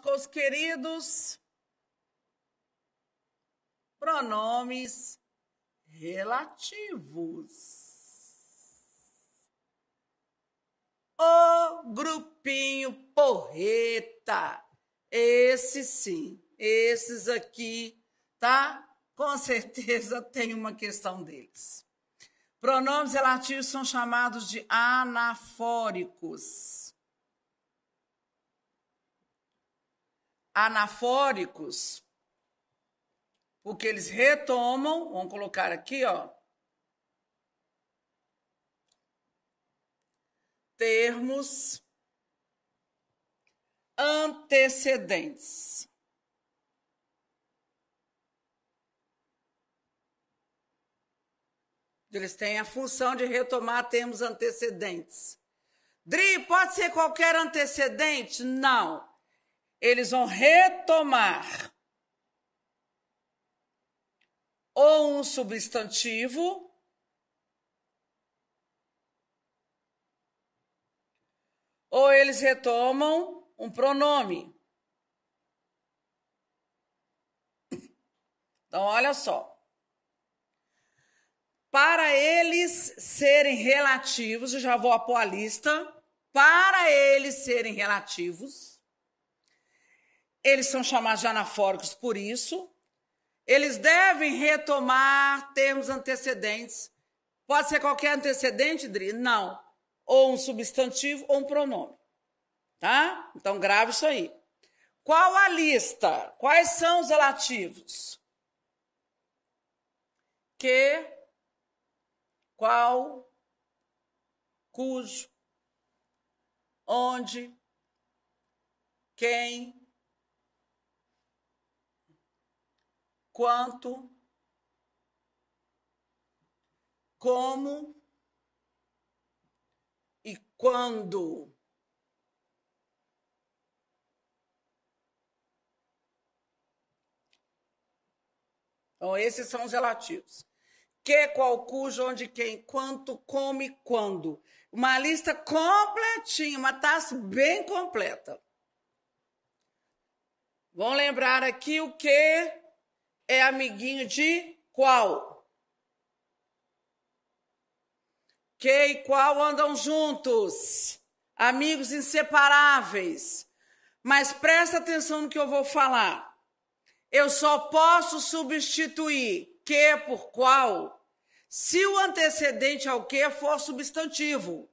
com os queridos pronomes relativos. O grupinho porreta. Esse sim, esses aqui, tá? Com certeza tem uma questão deles. Pronomes relativos são chamados de anafóricos. anafóricos, porque eles retomam, vamos colocar aqui, ó, termos antecedentes. Eles têm a função de retomar termos antecedentes. Dri, pode ser qualquer antecedente? Não eles vão retomar ou um substantivo ou eles retomam um pronome. Então, olha só. Para eles serem relativos, eu já vou apor a lista. Para eles serem relativos, eles são chamados de anafóricos por isso. Eles devem retomar termos antecedentes. Pode ser qualquer antecedente, Dri? Não. Ou um substantivo ou um pronome. Tá? Então, grave isso aí. Qual a lista? Quais são os relativos? Que, qual, cujo, onde, quem, quanto, como e quando. Então, esses são os relativos. Que, qual, cujo, onde, quem, quanto, como e quando. Uma lista completinha, uma taça bem completa. Vão lembrar aqui o que é amiguinho de qual? Que e qual andam juntos, amigos inseparáveis. Mas presta atenção no que eu vou falar. Eu só posso substituir que por qual se o antecedente ao que for substantivo.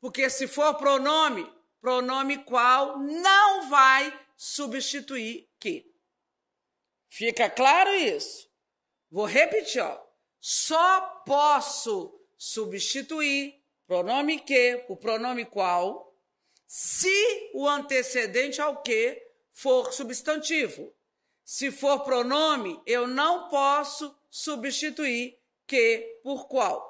Porque se for pronome, pronome qual não vai substituir que. Fica claro isso? Vou repetir, ó. Só posso substituir pronome que, o pronome qual, se o antecedente ao que for substantivo. Se for pronome, eu não posso substituir que por qual.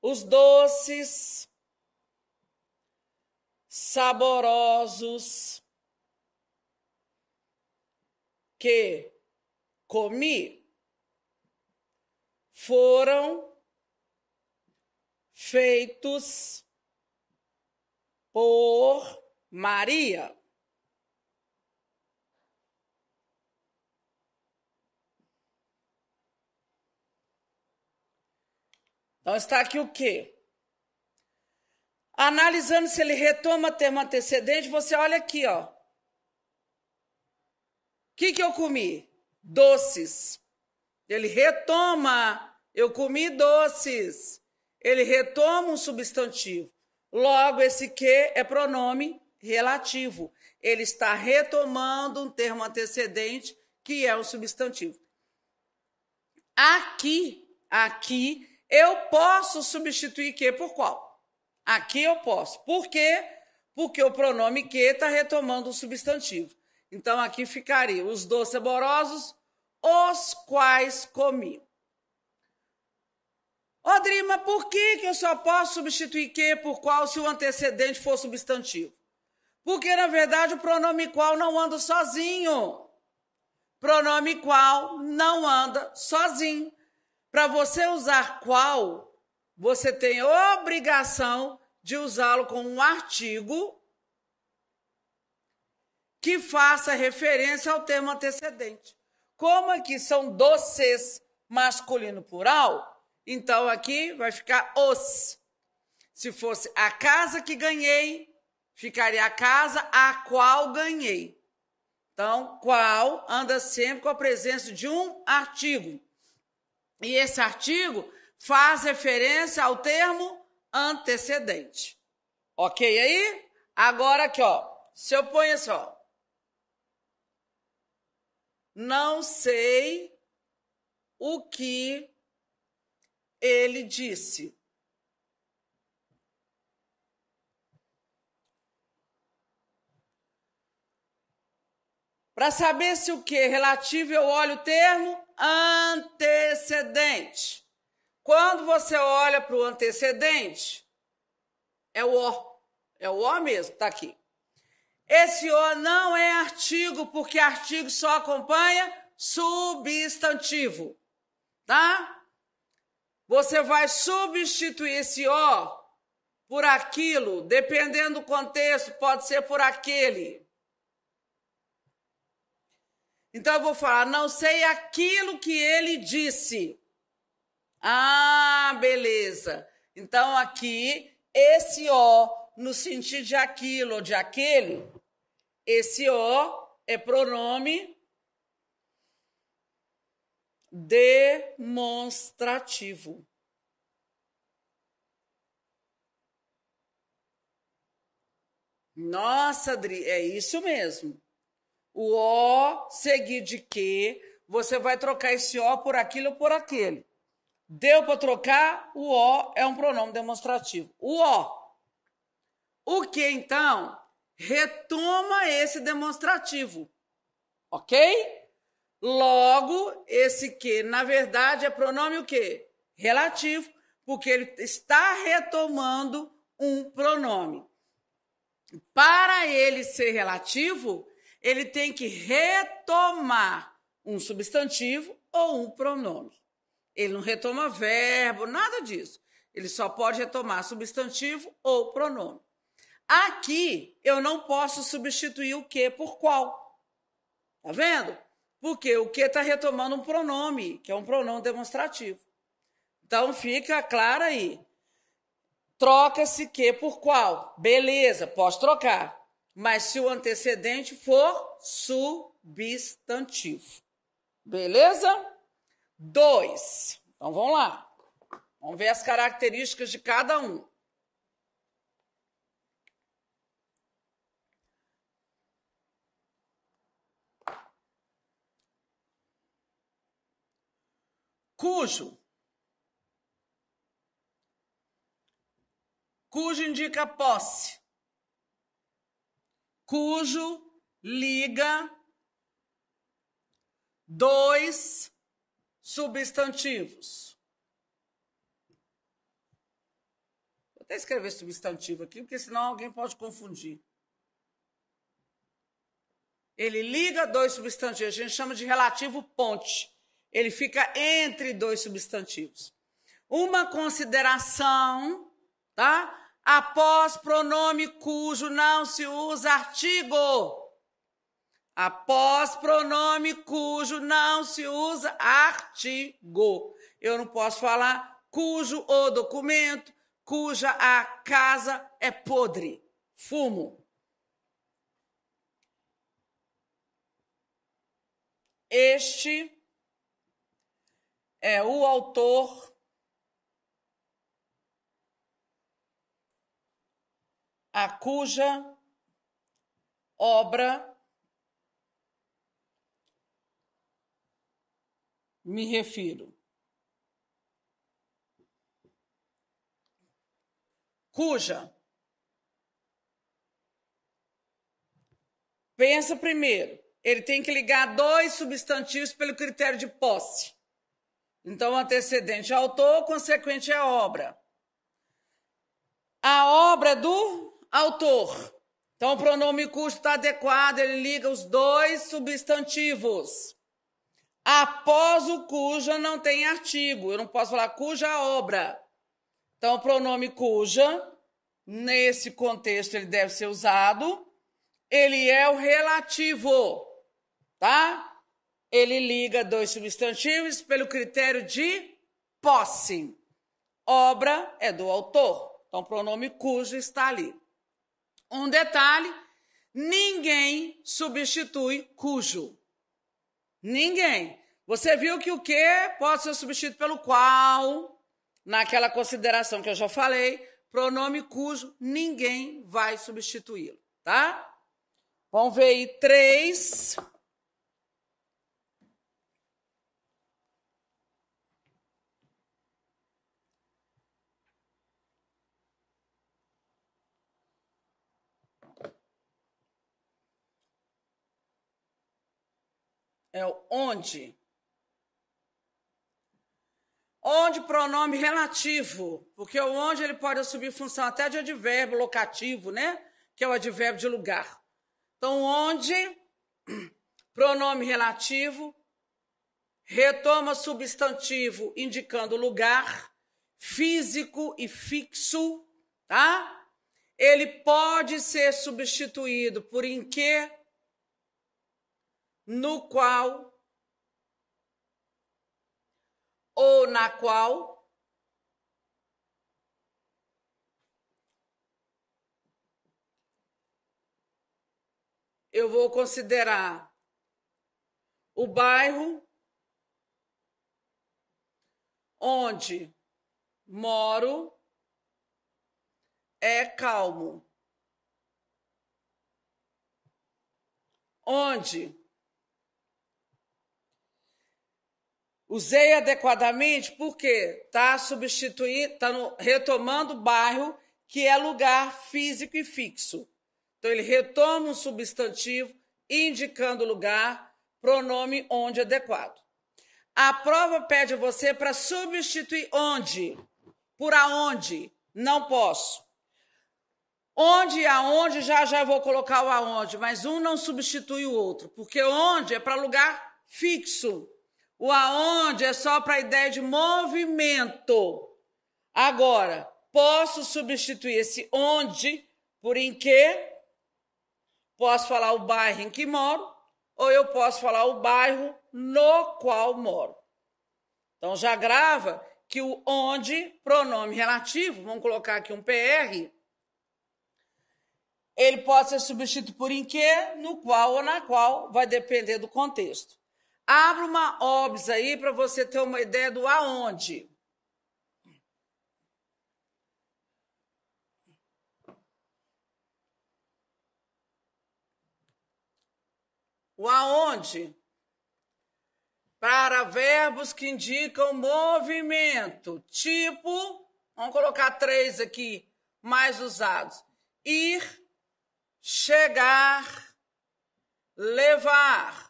Os doces saborosos que comi foram feitos por Maria. Então está aqui o quê? Analisando se ele retoma termo antecedente, você olha aqui, ó. O que, que eu comi? Doces. Ele retoma. Eu comi doces. Ele retoma um substantivo. Logo, esse que é pronome relativo. Ele está retomando um termo antecedente que é um substantivo. Aqui, aqui, eu posso substituir que por qual? Aqui eu posso. Por quê? Porque o pronome que está retomando o substantivo. Então aqui ficaria os doces saborosos, os quais comi. Odrima, por que, que eu só posso substituir que por qual se o antecedente for substantivo? Porque, na verdade, o pronome qual não anda sozinho. Pronome qual não anda sozinho. Para você usar qual, você tem obrigação de usá-lo com um artigo que faça referência ao termo antecedente. Como aqui são doces masculino plural, então aqui vai ficar os. Se fosse a casa que ganhei, ficaria a casa a qual ganhei. Então, qual anda sempre com a presença de um artigo. E esse artigo faz referência ao termo antecedente. Ok aí? Agora aqui, ó. Se eu ponho assim, ó. Não sei o que ele disse. Para saber se o que é relativo, eu olho o termo antecedente. Quando você olha para o antecedente, é o O. É o O mesmo, está aqui. Esse O não é artigo, porque artigo só acompanha substantivo. Tá? Você vai substituir esse O por aquilo, dependendo do contexto, pode ser por aquele. Então eu vou falar, não sei aquilo que ele disse. Ah, beleza. Então aqui, esse O no sentido de aquilo ou de aquele, esse O é pronome demonstrativo. Nossa, Adri, é isso mesmo. O O seguido de que, você vai trocar esse O por aquilo ou por aquele. Deu para trocar, o O é um pronome demonstrativo. O O. O que então retoma esse demonstrativo, ok? Logo, esse que, na verdade, é pronome o quê? Relativo, porque ele está retomando um pronome. Para ele ser relativo, ele tem que retomar um substantivo ou um pronome. Ele não retoma verbo, nada disso. Ele só pode retomar substantivo ou pronome. Aqui eu não posso substituir o que por qual. Tá vendo? Porque o que está retomando um pronome, que é um pronome demonstrativo. Então fica claro aí. Troca-se que por qual? Beleza, posso trocar. Mas se o antecedente for substantivo. Beleza? Dois. Então vamos lá. Vamos ver as características de cada um. Cujo. Cujo indica posse. Cujo liga dois substantivos. Vou até escrever substantivo aqui, porque senão alguém pode confundir. Ele liga dois substantivos, a gente chama de relativo ponte. Ele fica entre dois substantivos. Uma consideração, tá? Após pronome cujo não se usa artigo. Após pronome cujo não se usa artigo. Eu não posso falar cujo o documento, cuja a casa é podre. Fumo. Este é o autor a cuja obra me refiro? Cuja. Pensa primeiro, ele tem que ligar dois substantivos pelo critério de posse. Então, antecedente é autor, consequente é a obra. A obra do autor. Então, o pronome custo está adequado, ele liga os dois substantivos após o cuja não tem artigo. Eu não posso falar cuja obra. Então, o pronome cuja, nesse contexto, ele deve ser usado. Ele é o relativo, tá? Ele liga dois substantivos pelo critério de posse. Obra é do autor. Então, o pronome cuja está ali. Um detalhe: ninguém substitui cujo. Ninguém. Você viu que o que pode ser substituído pelo qual, naquela consideração que eu já falei, pronome cujo ninguém vai substituí-lo, tá? Vamos ver aí três. É o onde. Onde pronome relativo, porque o onde ele pode assumir função até de advérbio locativo, né? Que é o advérbio de lugar. Então, onde pronome relativo retoma substantivo indicando lugar físico e fixo, tá? Ele pode ser substituído por em que no qual ou na qual eu vou considerar o bairro onde moro é calmo. Onde Usei adequadamente porque está substituindo, está retomando o bairro que é lugar físico e fixo. Então ele retoma um substantivo indicando lugar, pronome onde adequado. A prova pede a você para substituir onde, por aonde, não posso. Onde e aonde, já já vou colocar o aonde, mas um não substitui o outro, porque onde é para lugar fixo. O aonde é só para a ideia de movimento. Agora, posso substituir esse onde por em que? Posso falar o bairro em que moro, ou eu posso falar o bairro no qual moro. Então já grava que o onde, pronome relativo, vamos colocar aqui um PR, ele pode ser substituído por em que, no qual ou na qual, vai depender do contexto. Abra uma OBS aí para você ter uma ideia do aonde. O aonde para verbos que indicam movimento, tipo, vamos colocar três aqui mais usados: ir, chegar, levar.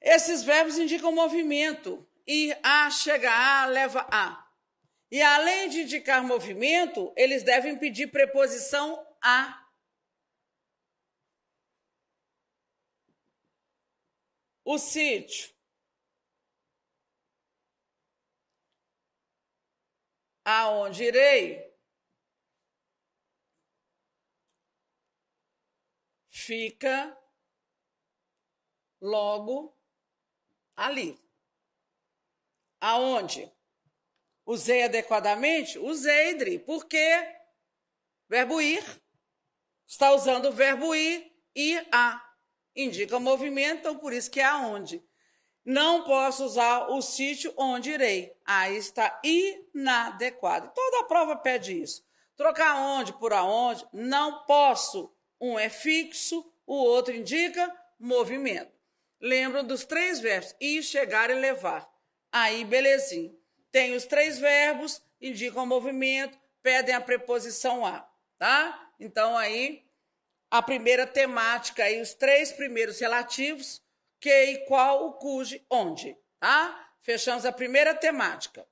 Esses verbos indicam movimento. Ir a, chega a, leva a. E além de indicar movimento, eles devem pedir preposição a. O sítio. Aonde irei? Fica logo ali. Aonde? Usei adequadamente? Usei, Dri. Por quê? Verbo ir. Está usando o verbo ir, ir a. Indica movimento, então por isso que é aonde. Não posso usar o sítio onde irei. Aí está inadequado. Toda a prova pede isso. Trocar onde por aonde, não posso. Um é fixo, o outro indica movimento lembram dos três verbos ir, chegar e levar. Aí, belezinha. Tem os três verbos, indicam o movimento, pedem a preposição a, tá? Então aí a primeira temática aí os três primeiros relativos, que qual, o cuje, onde, tá? Fechamos a primeira temática.